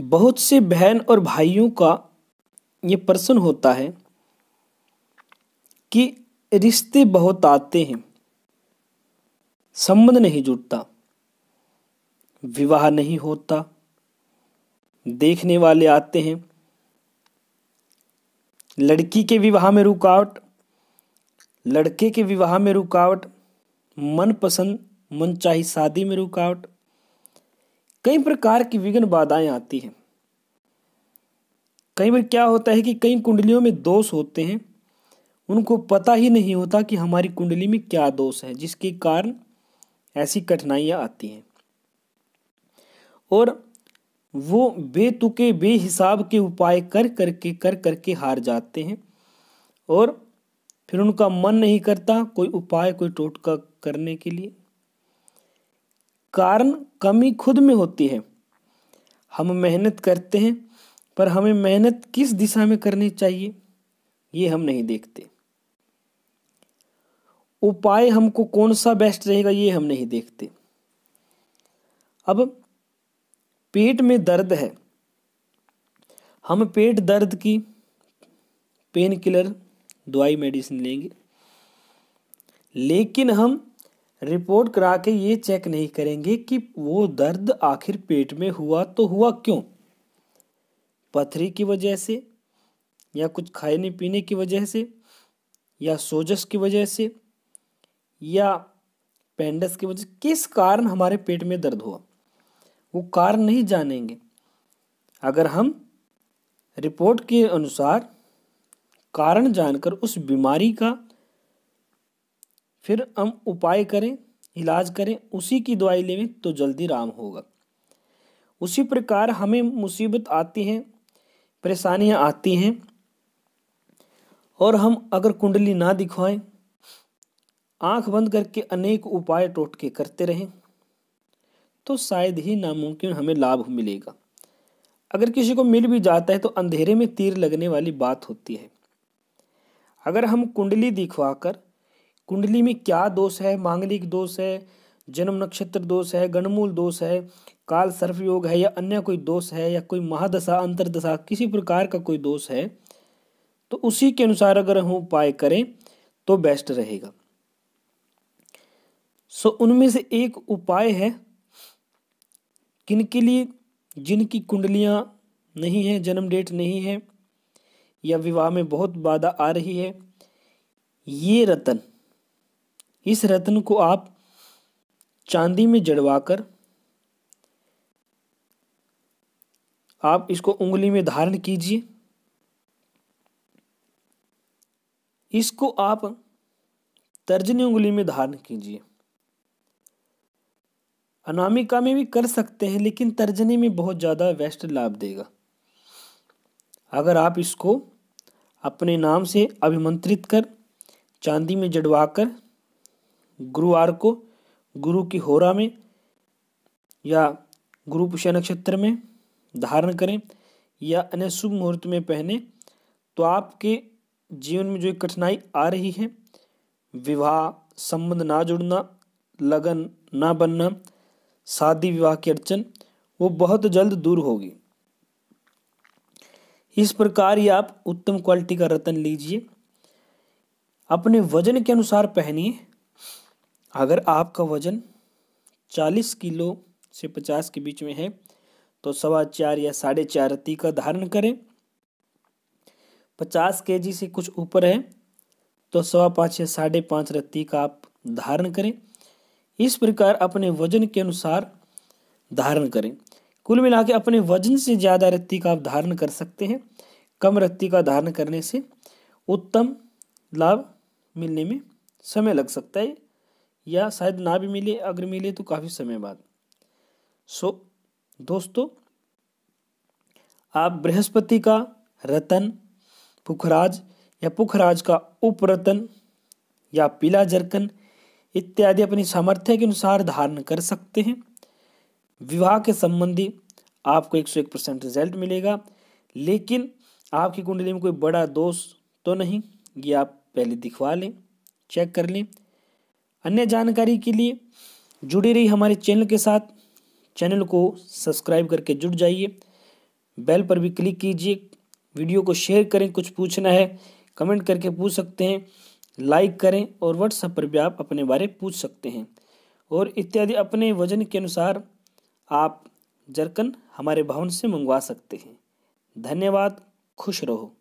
बहुत से बहन और भाइयों का ये प्रश्न होता है कि रिश्ते बहुत आते हैं संबंध नहीं जुड़ता विवाह नहीं होता देखने वाले आते हैं लड़की के विवाह में रुकावट लड़के के विवाह में रुकावट मनपसंद मनचाही शादी में रुकावट कई प्रकार की विघ्न बाधाएं आती हैं कई बार क्या होता है कि कई कुंडलियों में दोष होते हैं उनको पता ही नहीं होता कि हमारी कुंडली में क्या दोष है जिसके कारण ऐसी कठिनाइयां आती हैं और वो बेतुके बेहिसाब के उपाय कर करके कर करके हार जाते हैं और फिर उनका मन नहीं करता कोई उपाय कोई टोटका करने के लिए कारण कमी खुद में होती है हम मेहनत करते हैं पर हमें मेहनत किस दिशा में करनी चाहिए ये हम नहीं देखते उपाय हमको कौन सा बेस्ट रहेगा ये हम नहीं देखते अब पेट में दर्द है हम पेट दर्द की पेन किलर दवाई मेडिसिन लेंगे लेकिन हम रिपोर्ट करा के ये चेक नहीं करेंगे कि वो दर्द आखिर पेट में हुआ तो हुआ क्यों पथरी की वजह से या कुछ खाने पीने की वजह से या सोजस की वजह से या पेंडस की वजह से किस कारण हमारे पेट में दर्द हुआ वो कारण नहीं जानेंगे अगर हम रिपोर्ट के अनुसार कारण जानकर उस बीमारी का फिर हम उपाय करें इलाज करें उसी की दवाई लेवें तो जल्दी राम होगा उसी प्रकार हमें मुसीबत आती है परेशानियां आती हैं और हम अगर कुंडली ना दिखवाएं आंख बंद करके अनेक उपाय टोट के करते रहें तो शायद ही नामुमकिन हमें लाभ मिलेगा अगर किसी को मिल भी जाता है तो अंधेरे में तीर लगने वाली बात होती है अगर हम कुंडली दिखवाकर कुंडली में क्या दोष है मांगलिक दोष है जन्म नक्षत्र दोष है गणमूल दोष है काल सर्फ योग है या अन्य कोई दोष है या कोई महादशा अंतरदशा किसी प्रकार का कोई दोष है तो उसी के अनुसार अगर हम उपाय करें तो बेस्ट रहेगा सो उनमें से एक उपाय है किन के लिए जिनकी कुंडलियां नहीं है जन्म डेट नहीं है या विवाह में बहुत बाधा आ रही है ये रतन इस रत्न को आप चांदी में जड़वाकर आप इसको उंगली में धारण कीजिए इसको आप तर्जनी उंगली में धारण कीजिए अनामिका में भी कर सकते हैं लेकिन तर्जनी में बहुत ज़्यादा वेस्ट लाभ देगा अगर आप इसको अपने नाम से अभिमंत्रित कर चांदी में जड़वाकर गुरुवार को गुरु की होरा में या गुरु पुष्य नक्षत्र में धारण करें या अन्य शुभ मुहूर्त में पहने तो आपके जीवन में जो एक कठिनाई आ रही है विवाह संबंध ना जुड़ना लगन ना बनना शादी विवाह की अड़चन वो बहुत जल्द दूर होगी इस प्रकार ये आप उत्तम क्वालिटी का रतन लीजिए अपने वजन के अनुसार पहनिए अगर आपका वज़न चालीस किलो से पचास के बीच में है तो सवा चार या साढ़े चार टीका धारण करें पचास के जी से कुछ ऊपर है तो सवा पाँच या साढ़े पाँच रत्ती का आप धारण करें इस प्रकार अपने वजन के अनुसार धारण करें कुल मिला के अपने वजन से ज़्यादा रत्ती का आप धारण कर सकते हैं कम रत्ती का धारण करने से उत्तम लाभ मिलने में समय लग सकता है या शायद ना भी मिले अगर मिले तो काफ़ी समय बाद सो दोस्तों आप बृहस्पति का रतन पुखराज या पुखराज का उपरतन या पीला जरकन इत्यादि अपनी सामर्थ्य के अनुसार धारण कर सकते हैं विवाह के संबंधी आपको एक सौ एक परसेंट रिजल्ट मिलेगा लेकिन आपकी कुंडली में कोई बड़ा दोष तो नहीं ये आप पहले दिखवा लें चेक कर लें अन्य जानकारी के लिए जुड़े रही हमारे चैनल के साथ चैनल को सब्सक्राइब करके जुड़ जाइए बेल पर भी क्लिक कीजिए वीडियो को शेयर करें कुछ पूछना है कमेंट करके पूछ सकते हैं लाइक करें और व्हाट्सएप पर भी आप अपने बारे पूछ सकते हैं और इत्यादि अपने वजन के अनुसार आप जरकन हमारे भवन से मंगवा सकते हैं धन्यवाद खुश रहो